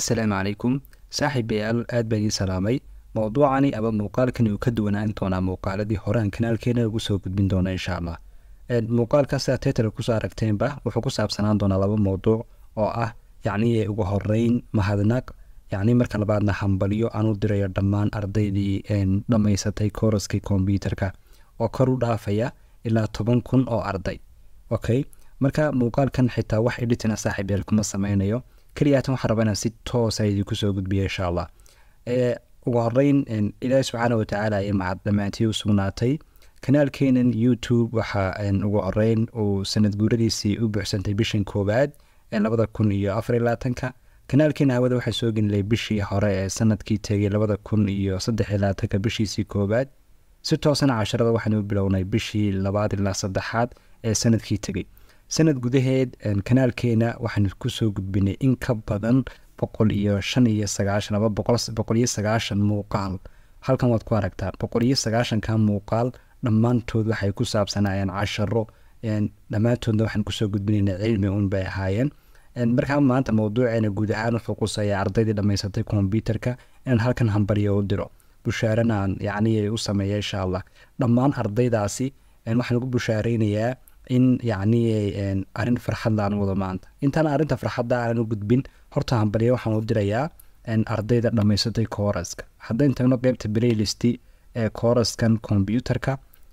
asalaamu calaykum saaxiibayaal aad baan idiin salaamay mawduucani ama muuqaalkani uu ka duwanaan doonaa muuqaaladii horean kanaalkeena ugu soo gudbin doona insha allah muuqaalka sidaa titl kusoo aragteenba wuxuu ku saabsanaan doonaa laba mawduuc oo ah yacni ugu horeyn mahadnaq yacni marka labaadna hambalyo aan u dirayo dhammaan ardaydii dhammaysatay koroskii kombyuterka oo kor u dhaafaya ilaa toban kun oo arday okay marka muuqaalkan xitaa wax editina saaxiibayaal kuma sameynayo keliyaatan waxaa rabaa inaan si toosa ah idinku soo gudbiya insha allah ugu horeyn ilaahi subxaana watacaala ayaa macad dhammaantii u sugnaatay kanaalkeenan youtube waxaa ugu horeyn uu sanad guuradiisii u buuxsantay bishan koowaad ee labada kun iyo labaatanka kanaalkeena hawada waxaa soo gelinay bishii hore ee sanadkii tegay labada kun iyo saddexylaatanka bishiisii koowaad si toosana casharada waxaanu bilownay bishii labaad ilaa saddexaad ee sanadkii tegay sanad gudaheed kanaalkeena waxaan kusoo gudbinay in ka badan boqol iyo shan iyo sagaashan ama boqol iyo sagaashan muuqaal halkan waad ku aragtaa boqol iyo sagaashanka muuqaal dhammaantood waxay ku saabsanayeen casharo dhammaantoodna waxaan kusoo gudbinayna cilmi un bay ahaayeen markaa maanta mawduuceena guud ahaan wuxuu qusaya ardaydii dhammaysatay kombyuterka inaan halkan hambariyo u diro bushaarana aan u sameeya insha allah dhammaan ardaydaasi waxaan ugu bushaaraynayaa in yacni arin farxadla wado maanta intaana arinta farxadda aan u gudbin horta hambaliya waxaan u dirayaa ardayda dhamaysatay koraska haddayn tagno qeybta playlist ee koraskan kombyutarka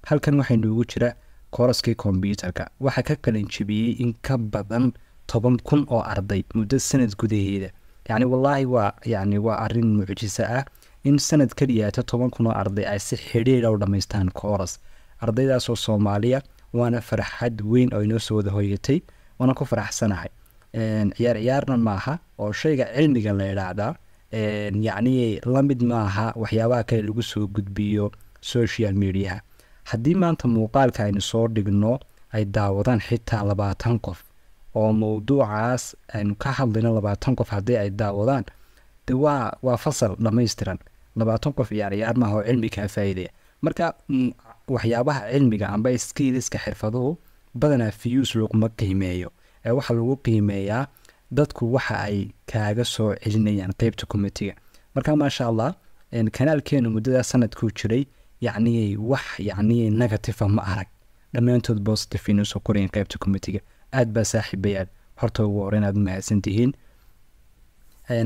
halkan waxaa noogu jira koraskii kombyutarka waxaa ka qalinjibiyey in ka badan toban kun oo arday muddo sanad gudaheeda yani wallaahi waa yani waa arin mucjiso ah in sanad ka toban kun oo arday ay si xidhiidh ah u dhammaystaan koras ardaydaasoo soomaaliya waana farxad weyn oo inoo soo wada hoyatay waana ku faraxsanahay ciyaar ciyaarna maaha oo shayga cilmiga la idhaacdaa yacni lamid maaha waxyaabaha kale lagu soo gudbiyo social mediaha haddii maanta muuqaalka aynu soo dhigno ay daawadaan xitaa labaatan qof oo mowduucaas aynu ka hadlayno labaatan qof haddii ay daawadaan de waa waa fasal dhammaystiran labaatan qof ciyaar ciyaar maaha oo cilmikaa faa'iidaya marka mm, waxyaabaha cilmiga amba skiiliska xirfaduhu badanaa fiyuus laguma qiimeeyo ee waxaa lagu qiimeeyaa dadku waxa ay kaaga soo celinayaan qeybta committiga marka maasha allah kanaalkeenu muddadaa sanadkuu jiray yacnii wax yacnii negativa ma arag dhammaantood bositive inuu soo korayan qeybta committiga aada baa saaxiibayaad horta ugu hore inaad mahadsantihiin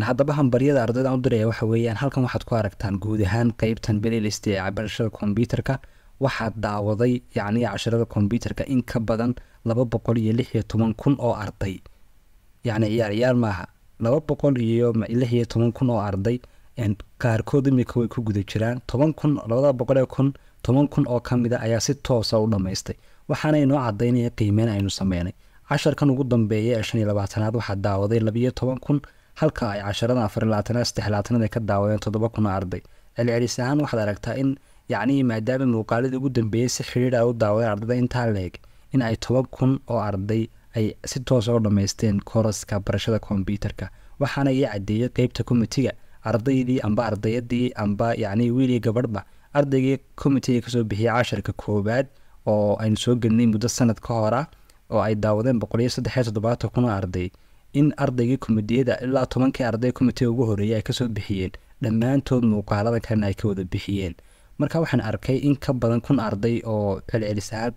haddaba hambaryada ardayda u diraya waxa weeyaan halkan waxaad ku aragtaan guud ahaan qeybtan playlist ee barashada kombyuterka waxaa daawaday yacni casharada kombyuterka in ka badan laba boqol iyo lix iyo toban kun oo arday yacni ciyaar maaha laba boqol iyo lix iyo toban kun oo arday qaarkood imika way ku guda jiraan toban kun labada boqol ee kun toban kun oo ka mid ayaa si toosa ah u dhammaystay waxaana inoo cadaynaya qiimeyn aynu sameynay casharkan ugu dambeeya ee shan iyo labaatanaad waxaa daawaday labiyo toban kun halka ay casharada afar iyo ay ka daawadeen toddoba kun oo arday celcelis ahaan waxaad aragtaa in yacnii maadaama muuqaaladii ugu dambeeyey si xidhiir ay ah u daawaday ardada intaa leeg in ay toban kun oo arday ay si toosa ah u dhammaysteen kooraska barashada kombyuterka waxaana ii caddeeyey qeybta komitiga ardaydii amba ardayadii amba yacnii wiilii gabadhba ardaygii komitiga kasoo bixiyey casharka koowaad oo aynu soo gelnay muddo sanad ka hora oo ay daawadeen boqoliyo saddexiyo toddobaatan kun oo arday in ardaygii komidiyada ilaa tobankii arday komitiga ugu horreeyay ay kasoo bixiyeen dhammaantood muuqaaladan kalena ay ka wada bixiyeen marka waxaan arkay in ka badan kun arday oo celcelisahaan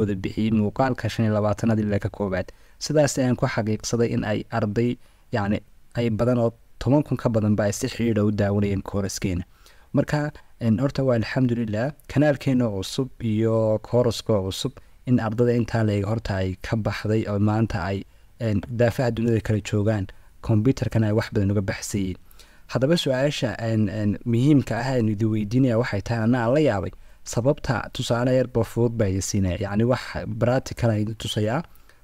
wada bixiyey muuqaalka shan iyo labaatanaad ilaa ka koowaad sidaas ayaan ku xaqiiqsaday in ay arday yacni ay badan oo toban kun ka badanba ay si xidhiidha ah u daawanayeen kooraskeena marka horta waa alxamdulilah kanaalkeena cusub iyo kooraska cusub in ardada intaa leega horta ay ka baxday oo maanta ay daafaha duniyada kale joogaan kombyutarkan ay wax badan uga baxsayeen haddaba su-aasha muhiimka ah aan idi weydiinaya waxay tahay anaa la yaabay sababta tusaale yarba fudud baa yasiinaya yacni wax bratical idi tusayaa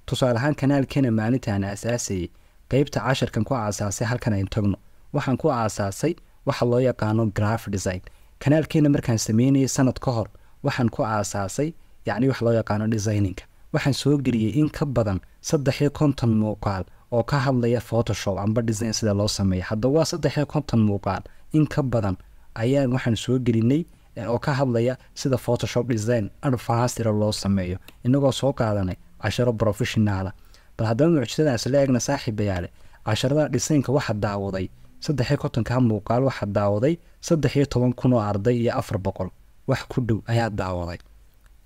tusaale ahaan kanaalkeena maalintaan asaasayay qeybta casharkan ku aasaasay halkan ayn tagno waxaan ku aasaasay waxa loo yaqaano graf design kanaalkeena markaan sameynayay sanad ka hor waxaan ku aasaasay yacni wax loo yaqaano designinka waxaan soo geliyey in ka badan saddex konton muuqaal oo ka hadlaya photoshop amba design sida loo sameeya haddaba waa saddex iyo konton muuqaal in ka badan ayaan waxaan soo gelinay eh, oo ka hadlaya sida photoshop design advancedra loo sameeyo inagoo soo qaadanay casharo professionaala bal haddaba mucjisadaas la eegna saaxiibayaale casharada dhisaynka waxa daawaday saddex iyo kontonka muuqaal waxaa daawaday saddex iyo toban kun oo arday iyo afar boqol wax ku dhow ayaa daawaday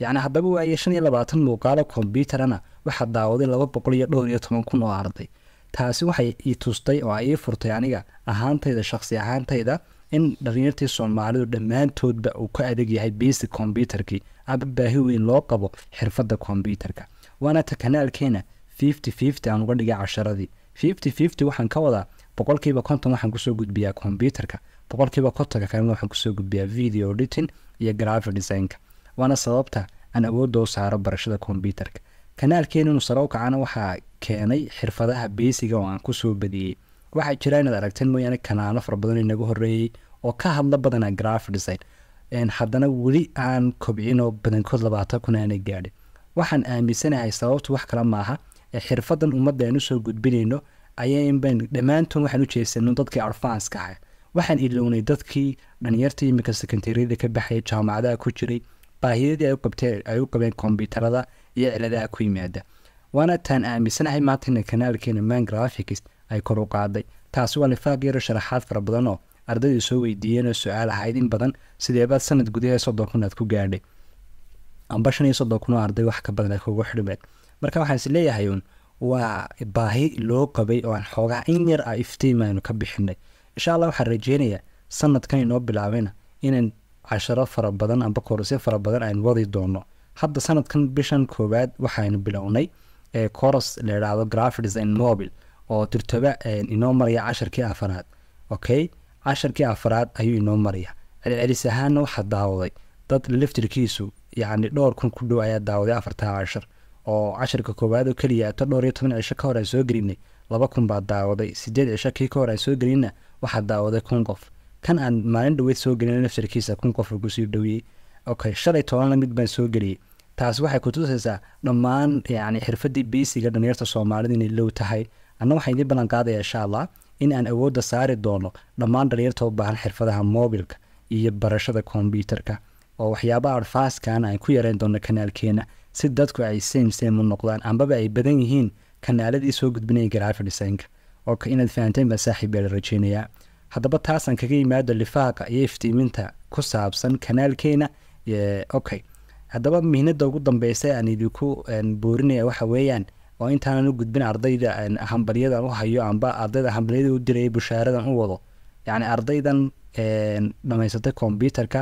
yacni haddaba waaye shan iyo labaatan muuqaalo kombyutarana waxaa daawaday laba boqol iyo dhowr iyo toban kun oo arday taasi waxay ii tustay oo ii furtay aniga ahaantayda shaqsi ahaantayda in dhalinyartii soomaalidu dhammaantoodba uu ka adeeg yahay biisi kombyuterkii aba baahi weyn loo qabo xirfadda kombyuterka waana ta kanaalkeena fifty fifty aan uga dhigay casharadii fifty fifty waxaan ka wadaa boqolkiiba konton waxaan kusoo gudbiyaa kombyuterka boqolkiiba kontonka kalena waxaan kusoo gudbiyaa video editing iyo graphic designka waana sababta aan awoodda u saaro barashada kombyuterka kanaalkeen inuu sare u kacana waxaa keenay xirfadaha beesiga oo aan kusoo badiyey waxaa jira inaad aragteen mooyaane kanaalo fara badan inaga horeeyey oo ka hadla badana graphi design haddana weli aan kobcinoo badankood labaatan kun aanay gaadhin waxaan aaminsanahay sababtu wax kale maaha ee xirfadan ummadda aan usoo gudbinayno ayaa inban dhammaantoon waxaan u jeesano dadkii adfanska ah. waxaan ilownay dadkii dhalinyarta iminka sekondaryada ka baxayay jaamacadaha ku jiray baahiyadii ay u qabeen kombyuutarada iyo ciladaha ku yimaada waana taan aaminsanahay maantana kanaalkeena man ay kor u qaaday taasi waa nifaaq yaro sharaxaad fara badan oo ardaydu soo weydiiyeenoo su-aal ahayd in badan sideebaad sanad gudahe soddon kun aad ku gaadhay amba iyo soddon kun oo arday wax ka badan ay kugu xidhmeed marka waxaan is uun waa baahi loo qabay oo aan xoogaha in yar ah iftiimaanu ka bixinay insha allah waxaan rajeynayaa sanadkan inoo bilaabeyna inaan casharo fara badan amba korasyo fara badan aan wadi doono hadda sanadkan bishan koowaad waxaynu bilownay coros la idhaahdo graphic design mobile oo tirtoba inoo maraya casharkii afaraad okay cashirkii afaraad ayuu inoo maraya celcelis ahaana waxaa daawaday dad laftirkiisu yacni dhowr kun ku dhow ayaa daawaday afartaa cashar oo cashirka koowaad oo keliya ta dhowr iyo toban cisho ka hor aan soo gelinay laba kun baa daawaday sideed cisho kii ka hor aan soo gelinna waxaa daawaday kun qof kan aan maalin dhaweyd soo gelin laftirkiisa kun qof lagu sii dhaweeyey okay shalay tobanla mid baan soo geliyey taas waxay kutusaysaa dhammaan yani xirfadii beysiga dhallinyarta soomaalida inay low tahay anna waxaan idiin ballan qaadaya insha allah in aan awoodda saari doono dhammaan dhalinyarta u baahan xirfadaha mobilka iyo barashada kombyuterka oo waxyaabaha arfaaskan aan ku yareyn doono kanaalkeena si dadku ay same same u noqdaan ambaba ay badan yihiin kanaaladii soo gudbinaya garaafi dhiseenka oo inaad fahanteen baa saaxiib rajeynayaa haddaba taasaan kaga yimaado lifaaqa iyo iftiiminta ku saabsan kanaalkeena okay haddaba mihnada ugu dambeysa aan idinku boorinaya waxa weeyaan oo intaanan u gudbin ardayda hambalyadan u hayo amba ardayda hambalyada u dilay bushaaradan u wado yacni ardaydan dhamaysatay combyuterka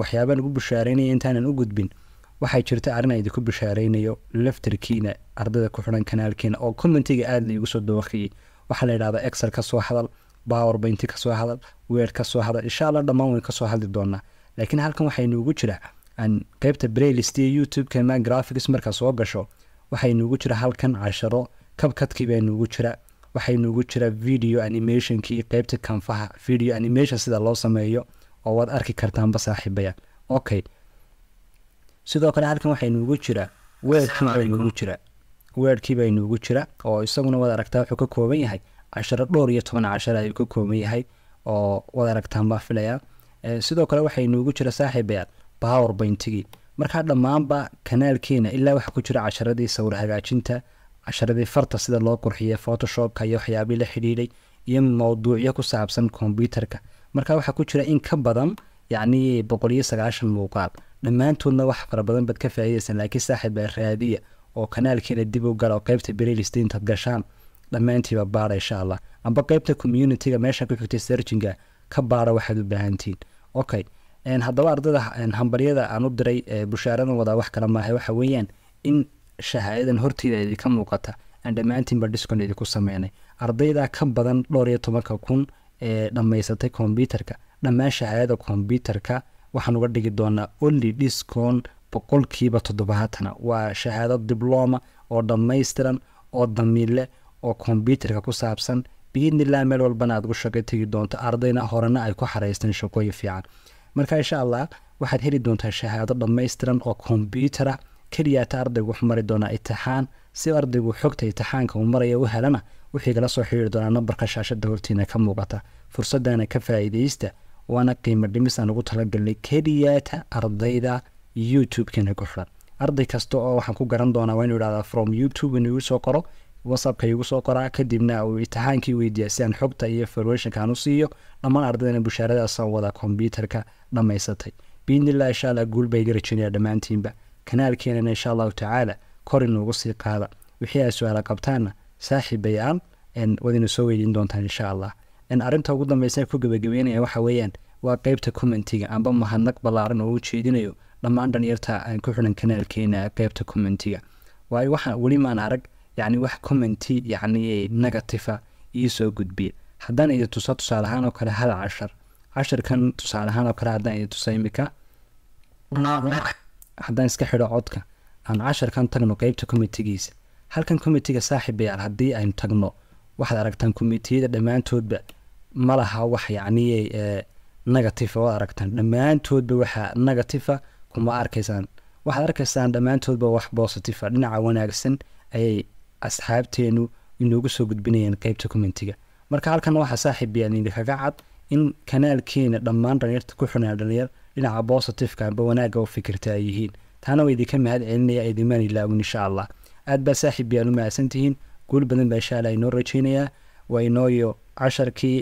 waxyaabaan ugu bushaaraynaya intaanan u gudbin waxay jirta arrin aan idinku bushaaraynayo laftarkiina ardayda ku xiran kanaalkiina oo commentiga aada la soo dawaqiyey waxaa la yidhahdaa exer ka hadal powerbainti ka hadal weer ka hadal insha allah dhammaan wayn ka hadli doonaa laakiin halkan waxaa jiraa qaybta braylist iyo youtube-ka ma graphics markaa soo gasho waxay nuugu jira halkan casharo kabkadkii baa nuugu jira waxay nuugu jira video animationki iyo kanfaha video animation sida loo sameeyo oo waad arki kartaanba saaxiibaya okay sidoo kale halkan waxay nuugu jira weerkiibaa nuugu jira weerkiibaa nuugu jira oo isaguna waad aragtaa wuxuu ka kooban yahay casharo dhowr iyo toban casharo ayuu ka kooban yahay oo waad aragtaan baa eh, sidoo kale waxay nuugu jira saaxiibayaal powerbaintgii markaa dhammaanba kanaalkeena ilaa waxa ku jira casharadii sawir hagaajinta casharadii farta sida loo qurxiyay photoshopka iyo waxyaabihii la xidhiidhay iyo mowduucyo ku saabsan kombyuterka marka waxaa ku jira in ka badan yacni boqoliyo sagaashan muuqaal dhammaantoodna wax fara badan baad ka faa'iidaysaan laakiin saaxid raadiya oo kanaalkeena dib u gala oo qaybta beriilista intaad gashaan dhammaantiiba baada insha allah amba qaybta communitiga meesha ku xigtay serjinga ka baada waxaad u baahantiin okay hadaba ardada hambaryada aan u diray bushaaradan wadaa wax kale maaha waxa weeyaan in shahaayadan horteyda idinka muuqata aan dhammaantiinba discon idinku sameynay ardayda ka badan dhowr iyo tobanka kun ee dhammaysatay kombyuterka dhammaan shahaayada kombyuterka waxaan uga dhigi doonaa only discon boqolkiiba toddobaatana waa shahaado dibloma oo dhammaystiran oo damiille oo kombyuterka ku saabsan biidnilaa meel walbana aad ugu shaqo tegi doonto ardayna horena ay ku xaraysteen shaqooyin fiican marka insha allah waxaad heli doontaa shahaado dhammaystiran oo kombyutara keliyaata ardaygu wuxuu mari doonaa itixaan si ardaygu xogta itixaanka uu maraya u helana wixii kala soo xiriiri doonaa nambarka shaashada hortiina ka muuqata fursadaana ka faa'iidaysta waana qiimo dhimis aan ugu talagalnay keliyaata ardayda youtube-keena ku xiran arday kasta oo waxaan ku garan doonaa waa inu idhahdaa from youtube inuigu soo qoro whatsappka iigu soo qoraa kadibna uu itixaankii weydiiya si aan xogta iyo farweshinka aan u siiyo dhammaan ardaydan bushaaradaasaan wada kombyuutarka dhammaysatay biidnillah insha alla guul bay garajinaya dhammaantiinba kanaalkeenana insha allahu tacaala kor inuugu sii qaada wixii ay su-aala qabtaanna saaxib bay aan wadina soo weydiin doontaan insha allah arinta ugu dambeysa ku gabagabeynaya waxa weeyaan waa qeybta commentiga amba mahadnaq ballaaran oo u jeedinayo dhammaan dhanyarta aan ku xiran kanaalkeena qeybta commentiga waayo waxaa weli maan arag yani wax commenti yani negativa ii soo gudbiya haddaan idi tuso tusaaleahaan oo kale hal cashar casharkan tusaaleahaan oo kale haddaan idi tuso imika haddaan iska xidho codka aan casharkan tagno qeybta committigiisa halkan committiga saaxiibayaal haddii aynu tagno waxaad aragtaan commitiyada dhammaantoodba ma wax yacnii eh, negativa waad aragtaan dhammaantoodba waxaa negativa kuma arkaysaan waxaad arkaysaan dhammaantoodba wax bositiva dhinaca wanaagsan ayay asxaabteenu inoogu soo gudbinayaan qeybta commentiga marka halkan waxaa saaxiib yaalidinkaga cad in kanaalkeena dhammaan dhalinyarta ku xunaa dhalinyar dhinaca bositifeka amba wanaagga u fikirta ay yihiin taana waa idinka mahad celinaya idimaan ilaawin insha allah aad baa saaxiib yaal u mahadsantihiin guul badan baa insha inoo rajeynayaa waa inooyo casharkii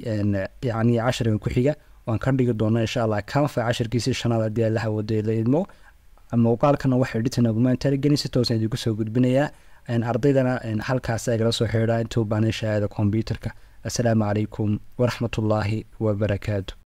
yacni cashariga ku xiga waan ka dhigi doonaa insha allah kanfa cashirkiisii shanaad haddii allaha wado la idmo muuqaalkana waxay dhitan ogumaan talagelin si toosan idinku soo gudbinayaa ardaydana halkaas agala soo xidhiidha intuu baanisha aada kombyuterka assalaamu calaykum waraxmatullaahi wabarakaatu